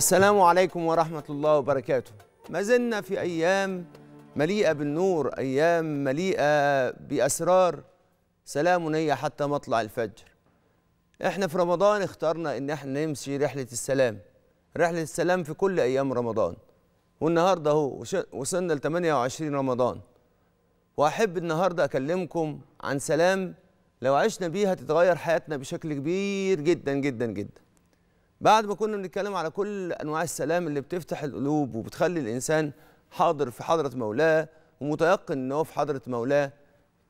السلام عليكم ورحمة الله وبركاته ما زلنا في أيام مليئة بالنور أيام مليئة بأسرار سلام هي حتى مطلع الفجر احنا في رمضان اخترنا ان احنا نمشي رحلة السلام رحلة السلام في كل أيام رمضان والنهاردة اهو وصلنا ل 28 رمضان وأحب النهاردة أكلمكم عن سلام لو عشنا بيها تتغير حياتنا بشكل كبير جدا جدا جدا بعد ما كنا بنتكلم على كل انواع السلام اللي بتفتح القلوب وبتخلي الانسان حاضر في حضره مولاه ومتيقن ان هو في حضره مولاه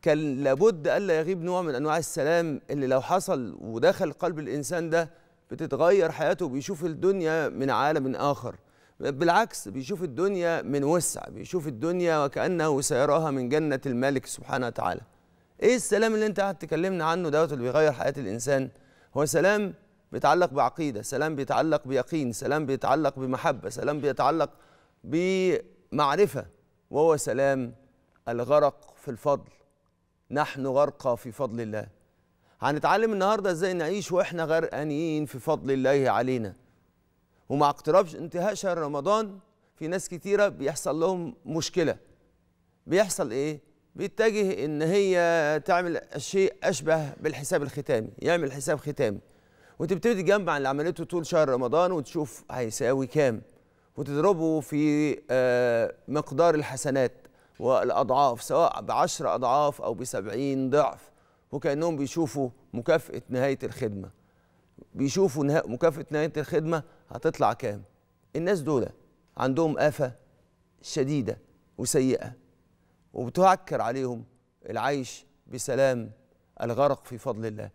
كان لابد الا يغيب نوع من انواع السلام اللي لو حصل ودخل قلب الانسان ده بتتغير حياته وبيشوف الدنيا من عالم اخر بالعكس بيشوف الدنيا من وسع بيشوف الدنيا وكانه سيراها من جنه الملك سبحانه وتعالى ايه السلام اللي انت قاعد تكلمنا عنه دوت اللي بيغير حياه الانسان هو سلام بيتعلق بعقيدة سلام بيتعلق بيقين سلام بيتعلق بمحبة سلام بيتعلق بمعرفة وهو سلام الغرق في الفضل نحن غرقى في فضل الله هنتعلم النهاردة ازاي نعيش واحنا غرقانين في فضل الله علينا ومع اقتراب انتهاء شهر رمضان في ناس كتيرة بيحصل لهم مشكلة بيحصل ايه؟ بيتجه ان هي تعمل شيء اشبه بالحساب الختامي يعمل حساب ختامي وتبتدي تجمع اللي عملته طول شهر رمضان وتشوف هيساوي كام وتضربه في آه، مقدار الحسنات والأضعاف سواء بعشر أضعاف أو بسبعين ضعف وكأنهم بيشوفوا مكافأة نهاية الخدمة بيشوفوا مكافأة نهاية الخدمة هتطلع كام الناس دول عندهم آفة شديدة وسيئة وبتعكر عليهم العيش بسلام الغرق في فضل الله